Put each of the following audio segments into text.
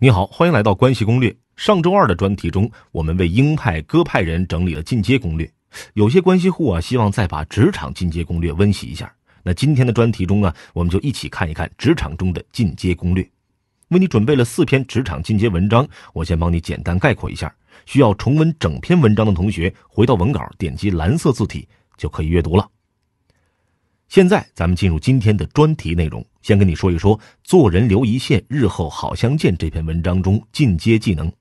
你好，欢迎来到关系攻略。上周二的专题中，我们为鹰派、鸽派人整理了进阶攻略。有些关系户啊，希望再把职场进阶攻略温习一下。那今天的专题中啊，我们就一起看一看职场中的进阶攻略。为你准备了四篇职场进阶文章，我先帮你简单概括一下。需要重温整篇文章的同学，回到文稿，点击蓝色字体就可以阅读了。现在咱们进入今天的专题内容，先跟你说一说“做人留一线，日后好相见”这篇文章中进阶技能。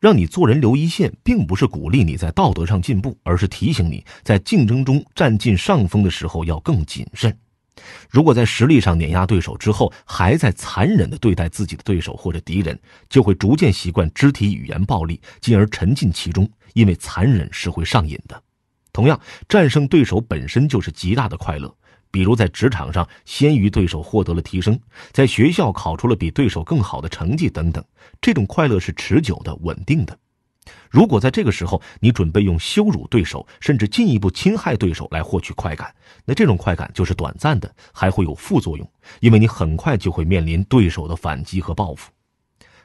让你做人留一线，并不是鼓励你在道德上进步，而是提醒你在竞争中占尽上风的时候要更谨慎。如果在实力上碾压对手之后，还在残忍地对待自己的对手或者敌人，就会逐渐习惯肢体语言暴力，进而沉浸其中，因为残忍是会上瘾的。同样，战胜对手本身就是极大的快乐。比如在职场上，先于对手获得了提升；在学校考出了比对手更好的成绩等等。这种快乐是持久的、稳定的。如果在这个时候你准备用羞辱对手，甚至进一步侵害对手来获取快感，那这种快感就是短暂的，还会有副作用，因为你很快就会面临对手的反击和报复。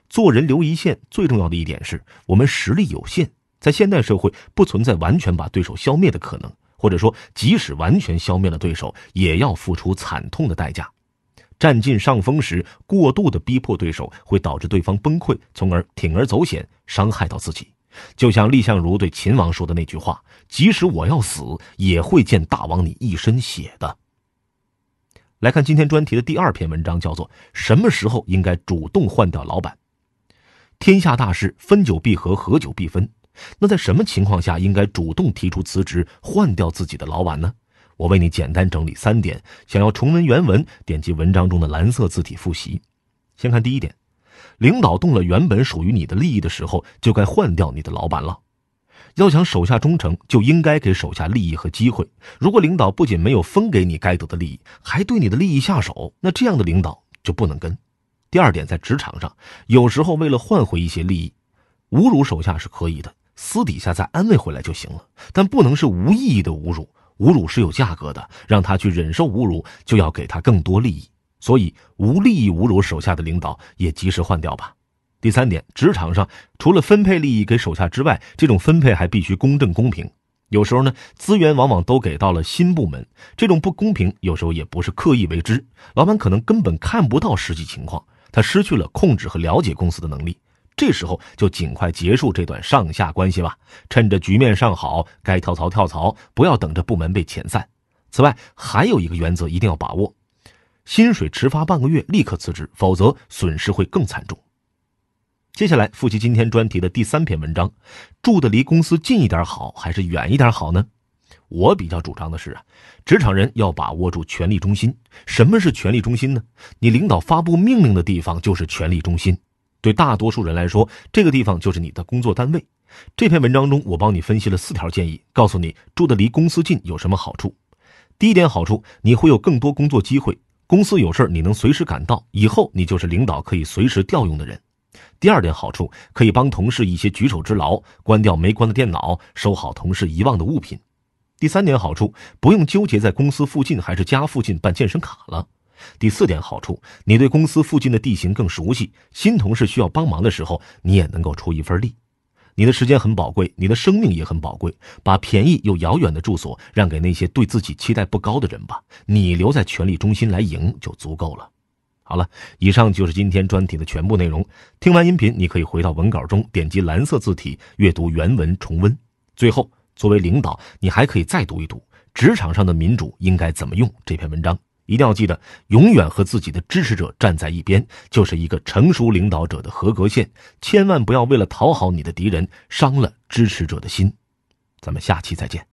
做人留一线，最重要的一点是我们实力有限。在现代社会，不存在完全把对手消灭的可能，或者说，即使完全消灭了对手，也要付出惨痛的代价。占尽上风时，过度的逼迫对手，会导致对方崩溃，从而铤而走险，伤害到自己。就像蔺相如对秦王说的那句话：“即使我要死，也会溅大王你一身血的。”来看今天专题的第二篇文章，叫做《什么时候应该主动换掉老板》。天下大事，分久必合，合久必分。那在什么情况下应该主动提出辞职换掉自己的老板呢？我为你简单整理三点。想要重温原文，点击文章中的蓝色字体复习。先看第一点，领导动了原本属于你的利益的时候，就该换掉你的老板了。要想手下忠诚，就应该给手下利益和机会。如果领导不仅没有分给你该得的利益，还对你的利益下手，那这样的领导就不能跟。第二点，在职场上，有时候为了换回一些利益，侮辱手下是可以的。私底下再安慰回来就行了，但不能是无意义的侮辱。侮辱是有价格的，让他去忍受侮辱，就要给他更多利益。所以，无利益侮辱手下的领导也及时换掉吧。第三点，职场上除了分配利益给手下之外，这种分配还必须公正公平。有时候呢，资源往往都给到了新部门，这种不公平有时候也不是刻意为之。老板可能根本看不到实际情况，他失去了控制和了解公司的能力。这时候就尽快结束这段上下关系吧，趁着局面尚好，该跳槽跳槽，不要等着部门被遣散。此外，还有一个原则一定要把握：薪水迟发半个月，立刻辞职，否则损失会更惨重。接下来复习今天专题的第三篇文章：住的离公司近一点好，还是远一点好呢？我比较主张的是啊，职场人要把握住权力中心。什么是权力中心呢？你领导发布命令的地方就是权力中心。对大多数人来说，这个地方就是你的工作单位。这篇文章中，我帮你分析了四条建议，告诉你住的离公司近有什么好处。第一点好处，你会有更多工作机会，公司有事儿你能随时赶到，以后你就是领导可以随时调用的人。第二点好处，可以帮同事一些举手之劳，关掉没关的电脑，收好同事遗忘的物品。第三点好处，不用纠结在公司附近还是家附近办健身卡了。第四点好处，你对公司附近的地形更熟悉。新同事需要帮忙的时候，你也能够出一份力。你的时间很宝贵，你的生命也很宝贵。把便宜又遥远的住所让给那些对自己期待不高的人吧。你留在权力中心来赢就足够了。好了，以上就是今天专题的全部内容。听完音频，你可以回到文稿中，点击蓝色字体阅读原文重温。最后，作为领导，你还可以再读一读《职场上的民主应该怎么用》这篇文章。一定要记得，永远和自己的支持者站在一边，就是一个成熟领导者的合格线。千万不要为了讨好你的敌人，伤了支持者的心。咱们下期再见。